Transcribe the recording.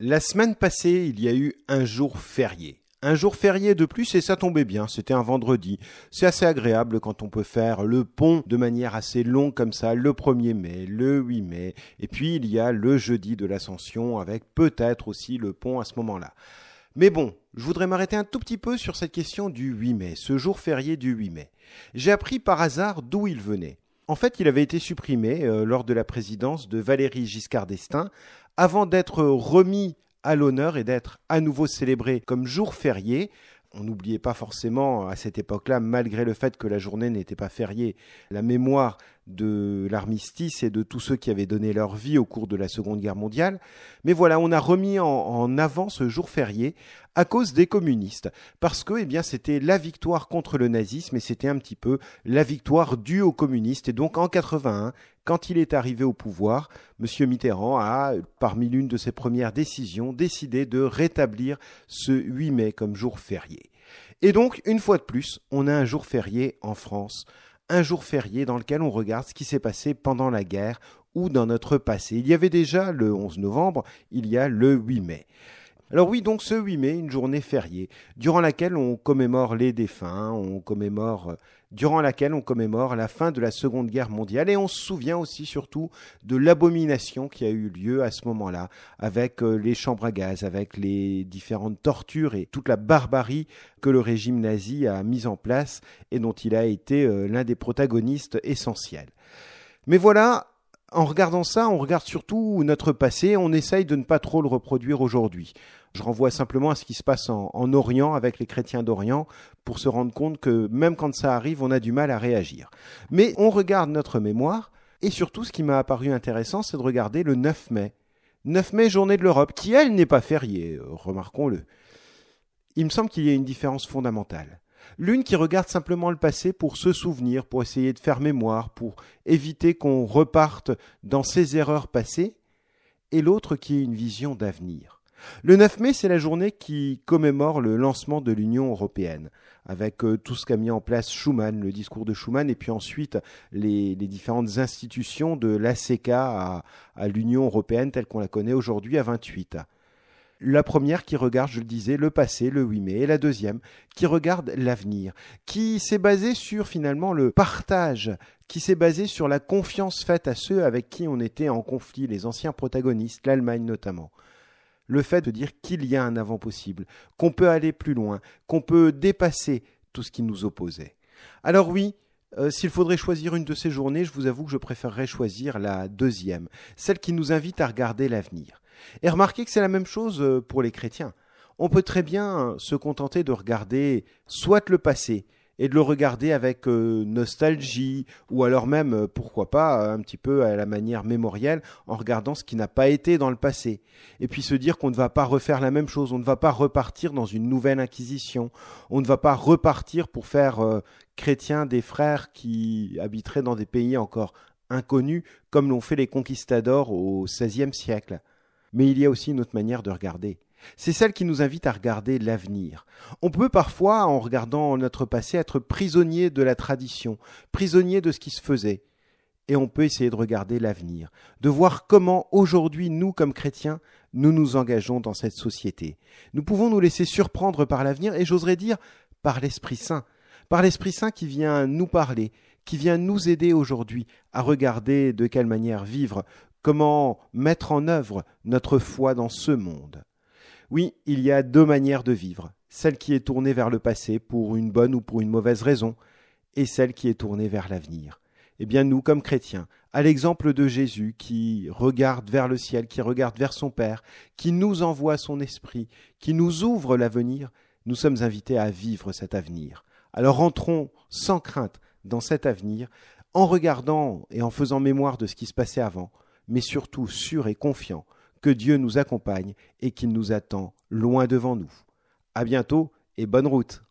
La semaine passée, il y a eu un jour férié. Un jour férié de plus et ça tombait bien, c'était un vendredi. C'est assez agréable quand on peut faire le pont de manière assez longue comme ça, le 1er mai, le 8 mai, et puis il y a le jeudi de l'ascension avec peut-être aussi le pont à ce moment-là. Mais bon, je voudrais m'arrêter un tout petit peu sur cette question du 8 mai, ce jour férié du 8 mai. J'ai appris par hasard d'où il venait. En fait, il avait été supprimé euh, lors de la présidence de Valérie Giscard d'Estaing avant d'être remis à l'honneur et d'être à nouveau célébré comme jour férié. On n'oubliait pas forcément à cette époque-là, malgré le fait que la journée n'était pas fériée, la mémoire de l'armistice et de tous ceux qui avaient donné leur vie au cours de la Seconde Guerre mondiale. Mais voilà, on a remis en, avant ce jour férié à cause des communistes, parce que eh bien c'était la victoire contre le nazisme et c'était un petit peu la victoire due aux communistes. Et donc en 81, quand il est arrivé au pouvoir, M. Mitterrand a, parmi l'une de ses premières décisions, décidé de rétablir ce 8 mai comme jour férié. Et donc, une fois de plus, on a un jour férié en France un jour férié dans lequel on regarde ce qui s'est passé pendant la guerre ou dans notre passé. Il y avait déjà le 11 novembre, il y a le 8 mai. Alors oui, donc ce 8 mai, une journée fériée, durant laquelle on commémore les défunts, on commémore euh, durant laquelle on commémore la fin de la Seconde Guerre mondiale et on se souvient aussi surtout de l'abomination qui a eu lieu à ce moment-là avec euh, les chambres à gaz, avec les différentes tortures et toute la barbarie que le régime nazi a mise en place et dont il a été euh, l'un des protagonistes essentiels. Mais voilà, en regardant ça, on regarde surtout notre passé, on essaye de ne pas trop le reproduire aujourd'hui. Je renvoie simplement à ce qui se passe en, Orient avec les chrétiens d'Orient pour se rendre compte que même quand ça arrive, on a du mal à réagir. Mais on regarde notre mémoire et surtout ce qui m'a apparu intéressant, c'est de regarder le 9 mai. 9 mai, journée de l'Europe, qui elle n'est pas fériée, euh, remarquons-le. Il me semble qu'il y a une différence fondamentale. L'une qui regarde simplement le passé pour se souvenir, pour essayer de faire mémoire, pour éviter qu'on reparte dans ses erreurs passées, et l'autre qui est une vision d'avenir. Le 9 mai, c'est la journée qui commémore le lancement de l'Union européenne, avec euh, tout ce qu'a mis en place Schuman, le discours de Schuman, et puis ensuite les, différentes institutions de l'ACK à, à l'Union européenne telle qu'on la connaît aujourd'hui à 28. La première qui regarde, je le disais, le passé, le 8 mai, et la deuxième qui regarde l'avenir, qui s'est basée sur finalement le partage qui s'est basée sur la confiance faite à ceux avec qui on était en conflit, les anciens protagonistes, l'Allemagne notamment. Le fait de dire qu'il y a un avant possible, qu'on peut aller plus loin, qu'on peut dépasser tout ce qui nous opposait. Alors oui, euh, s'il faudrait choisir une de ces journées, je vous avoue que je préférerais choisir la deuxième, celle qui nous invite à regarder l'avenir. Et remarquez que c'est la même chose euh, pour les chrétiens. On peut très bien euh, se contenter de regarder soit le passé, et de le regarder avec euh, nostalgie ou alors même pourquoi pas un petit peu à la manière mémorielle en regardant ce qui n'a pas été dans le passé et puis se dire qu'on ne va pas refaire la même chose on ne va pas repartir dans une nouvelle inquisition on ne va pas repartir pour faire chrétiens des frères qui habiteraient dans des pays encore inconnus comme l'ont fait les conquistadors au XVIe siècle mais il y a aussi une autre manière de regarder. C'est celle qui nous invite à regarder l'avenir. On peut parfois, en regardant notre passé, être prisonnier de la tradition, prisonnier de ce qui se faisait. Et on peut essayer de regarder l'avenir, de voir comment aujourd'hui, nous, comme chrétiens, nous nous engageons dans cette société. Nous pouvons nous laisser surprendre par l'avenir et j'oserais dire par l'Esprit Saint, par l'Esprit Saint qui vient nous parler, qui vient nous aider aujourd'hui à regarder de quelle manière vivre, comment mettre en œuvre notre foi dans ce monde. Oui, il y a deux manières de vivre, celle qui est tournée vers le passé pour une bonne ou pour une mauvaise raison, et celle qui est tournée vers l'avenir. Eh bien nous, comme chrétiens, à l'exemple de Jésus qui regarde vers le ciel, qui regarde vers son Père, qui nous envoie son Esprit, qui nous ouvre l'avenir, nous sommes invités à vivre cet avenir. Alors rentrons sans crainte dans cet avenir, en regardant et en faisant mémoire de ce qui se passait avant, mais surtout sûr et confiant que Dieu nous accompagne et qu'il nous attend loin devant nous. À bientôt et bonne route!